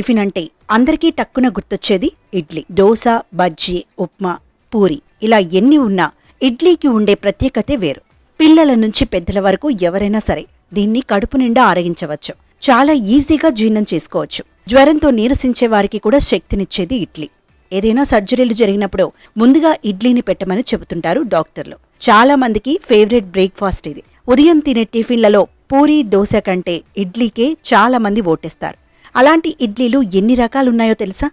tiffin అంటే అందరికీ టక్కున గుర్తొచ్చేది ఇడ్లీ దోశ బజ్జీ ఉప్మా పూరి ఇలా ఎన్ని ఉన్నా ఇడ్లీకి ఉండే ప్రత్యేకతే వేరు పిల్లల నుంచి పెద్దల వరకు ఎవరైనా సరే దీన్ని కడుపు నిండా ఆరగించవచ్చు చాలా ఈజీగా జీర్ణం చేసుకోవచ్చు జ్వరంతో నీరసించే వారికి కూడా శక్తినిచ్చేది ఇడ్లీ ఏదైనా సర్జరీలు జరిగినప్పుడు ముందుగా ఇడ్లీని పెట్టమని చెబుతుంటారు డాక్టర్లు చాలా మందికి ఫేవరెట్ బ్రేక్ఫాస్ట్ ఇది ఉదయం తినే టిఫిన్లలో పూరి దోశ కంటే ఇడ్లీకే చాలా మంది ఓటేస్తారు అలాంటి ఇడ్లీలు ఎన్ని రకాలున్నాయో తెలుసా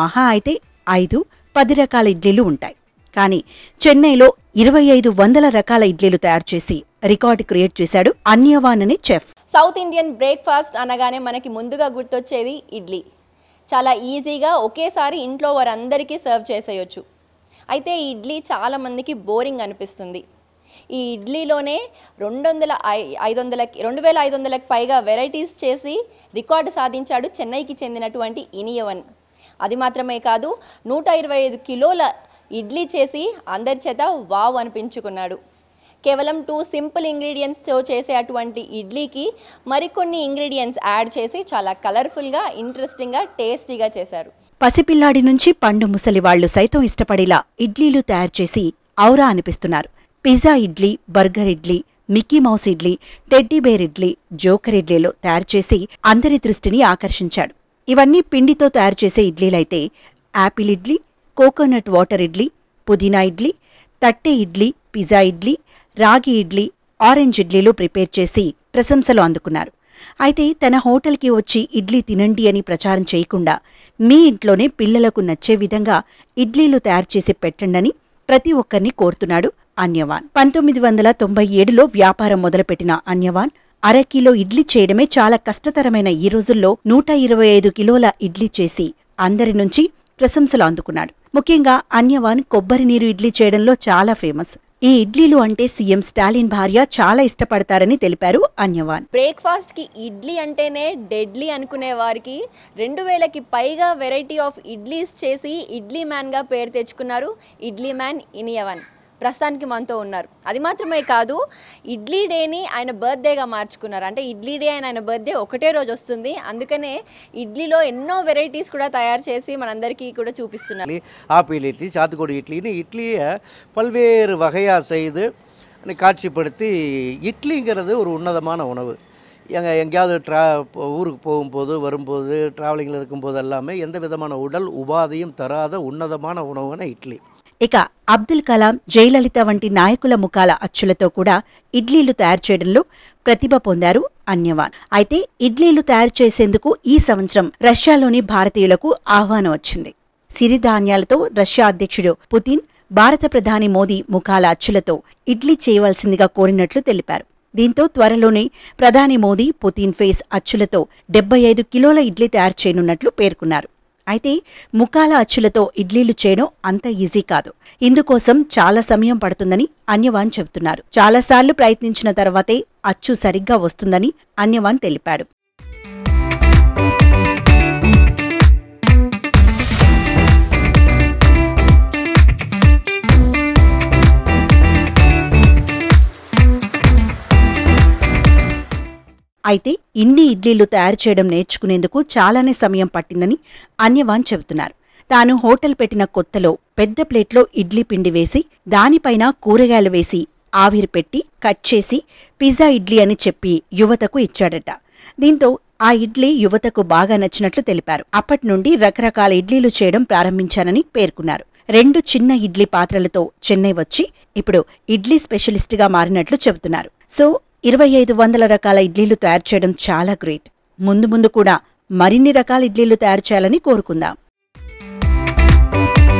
మహా అయితే ఐదు పది రకాల ఇడ్లీలు ఉంటాయి కానీ చెన్నైలో ఇరవై ఐదు వందల రకాల ఇడ్లీలు తయారు చేసి రికార్డ్ క్రియేట్ చేశాడు అన్యవాణని చెఫ్ సౌత్ ఇండియన్ బ్రేక్ఫాస్ట్ అనగానే మనకి ముందుగా గుర్తొచ్చేది ఇడ్లీ చాలా ఈజీగా ఒకేసారి ఇంట్లో వారందరికీ సర్వ్ చేసేయొచ్చు అయితే ఇడ్లీ చాలామందికి బోరింగ్ అనిపిస్తుంది ఈ ఇడ్లీలోనే రెండు వందల ఐదు వందలకి రెండు వేల ఐదు వందలకు పైగా వెరైటీస్ చేసి రికార్డు సాధించాడు చెన్నైకి చెందినటువంటి ఇనియవన్ అది మాత్రమే కాదు నూట ఇరవై ఐదు కిలోల ఇడ్లీ చేసి అందరి చేత వావ్ అనిపించుకున్నాడు కేవలం టూ సింపుల్ ఇంగ్రీడియంట్స్తో చేసే అటువంటి ఇడ్లీకి మరికొన్ని ఇంగ్రీడియంట్స్ యాడ్ చేసి చాలా కలర్ఫుల్గా ఇంట్రెస్టింగ్గా టేస్టీగా చేశారు పసిపిల్లాడి నుంచి పండు ముసలి వాళ్లు సైతం ఇష్టపడేలా ఇడ్లీలు తయారు చేసి ఔరా అనిపిస్తున్నారు pizza idli burger idli Mickey Mouse idli teddy bear idli joker ఇడ్లీలో తయారు చేసి అందరి దృష్టిని ఆకర్షించాడు ఇవన్నీ పిండితో తయారు చేసే ఇడ్లీలైతే apple idli coconut water idli పుదీనా ఇడ్లీ తట్టె ఇడ్లీ పిజ్జా ఇడ్లీ రాగి ఇడ్లీ ఆరెంజ్ ఇడ్లీలు ప్రిపేర్ చేసి ప్రశంసలు అందుకున్నారు అయితే తన హోటల్కి వచ్చి ఇడ్లీ తినండి అని ప్రచారం చేయకుండా మీ ఇంట్లోనే పిల్లలకు నచ్చే విధంగా ఇడ్లీలు తయారు చేసి పెట్టండని ప్రతి ఒక్కరిని కోరుతున్నాడు అన్యవాన్ పంతొమ్మిది వందల తొంభై ఏడులో వ్యాపారం మొదలుపెట్టిన అన్యవాన్ అర కిలో ఇడ్లీ చేయడమే చాలా కష్టతరమైన ఈ రోజుల్లో నూట ఇరవై ఐదు కిలోల ఇడ్లీ చేసి అందరి నుంచి ప్రశంసలు అందుకున్నాడు ముఖ్యంగా అన్యవాన్ కొబ్బరి నీరు ఇడ్లీ చేయడంలో చాలా ఫేమస్ ఈ ఇడ్లీలు అంటే సీఎం స్టాలిన్ భార్య చాలా ఇష్టపడతారని తెలిపారు అన్యవాన్ బ్రేక్ఫాస్ట్ కి ఇడ్లీ అంటేనే డెడ్లీ అనుకునే వారికి రెండు వేలకి పైగా వెరైటీ ఆఫ్ ఇడ్లీస్ చేసి ఇడ్లీ మ్యాన్ గా పేరు తెచ్చుకున్నారు ఇడ్లీ మ్యాన్ ఇనియవన్ ప్రస్తుతానికి మనతో ఉన్నారు అది మాత్రమే కాదు ఇడ్లీ డేని ఆయన బర్త్డేగా మార్చుకున్నారు అంటే ఇడ్లీ డే అని ఆయన బర్త్డే ఒకటే రోజు వస్తుంది అందుకనే ఇడ్లీలో ఎన్నో వెరైటీస్ కూడా తయారు చేసి మనందరికీ కూడా చూపిస్తున్నారు ஆப்பிள் இட்லி சாத்துக்குடி இட்லின்னு இட்லியை பல்வேறு வகையாக செய்து காட்சிப்படுத்தி இட்லிங்கிறது ஒரு உன்னதமான உணவு எங்க எங்கேயாவது ட்ரா ஊருக்கு போகும்போது வரும்போது ட்ராவலிங்கில் இருக்கும்போது எல்லாமே எந்த விதமான உடல் உபாதையும் தராத உன்னதமான உணவுனா இட்லி ఇక అబ్దుల్ కలాం జయలలిత వంటి నాయకుల ముఖాల అచ్చులతో కూడా ఇడ్లీలు తయారు చేయడంలో ప్రతిభ పొందారు అన్యవాన్ అయితే ఇడ్లీలు తయారు చేసేందుకు ఈ సంవత్సరం రష్యాలోని భారతీయులకు ఆహ్వానం వచ్చింది సిరిధాన్యాలతో రష్యా అధ్యక్షుడు పుతిన్ భారత ప్రధాని మోదీ ముఖాల అచ్చులతో ఇడ్లీ చేయవలసిందిగా కోరినట్లు తెలిపారు దీంతో త్వరలోనే ప్రధాని మోదీ పుతిన్ ఫేస్ అచ్చులతో డెబ్బై ఐదు కిలోల ఇడ్లీ తయారు చేయనున్నట్లు పేర్కొన్నారు అయితే ముఖాల అచ్చులతో ఇడ్లీలు చేయడం అంత ఈజీ కాదు ఇందుకోసం చాలా సమయం పడుతుందని అన్యవాన్ చెబుతున్నారు చాలాసార్లు ప్రయత్నించిన తర్వాతే అచ్చు సరిగ్గా వస్తుందని అన్యవాన్ తెలిపాడు అయితే ఇన్ని ఇడ్లీలు తయారు చేయడం నేర్చుకునేందుకు చాలానే సమయం పట్టిందని అన్యవాన్ చెబుతున్నారు తాను హోటల్ పెట్టిన కొత్తలో పెద్ద ప్లేట్లో ఇడ్లీ పిండి వేసి దానిపైన కూరగాయలు వేసి ఆవిరి పెట్టి కట్ చేసి పిజ్జా ఇడ్లీ అని చెప్పి యువతకు ఇచ్చాడట దీంతో ఆ ఇడ్లీ యువతకు బాగా నచ్చినట్లు తెలిపారు అప్పటి నుండి రకరకాల ఇడ్లీలు చేయడం ప్రారంభించానని పేర్కొన్నారు రెండు చిన్న ఇడ్లీ పాత్రలతో చెన్నై వచ్చి ఇప్పుడు ఇడ్లీ స్పెషలిస్ట్గా మారినట్లు చెబుతున్నారు సో ఇరవై ఐదు వందల రకాల ఇడ్లీలు తయారు చేయడం చాలా గ్రేట్ ముందు ముందు కూడా మరిన్ని రకాల ఇడ్లీలు తయారు చేయాలని కోరుకుందాం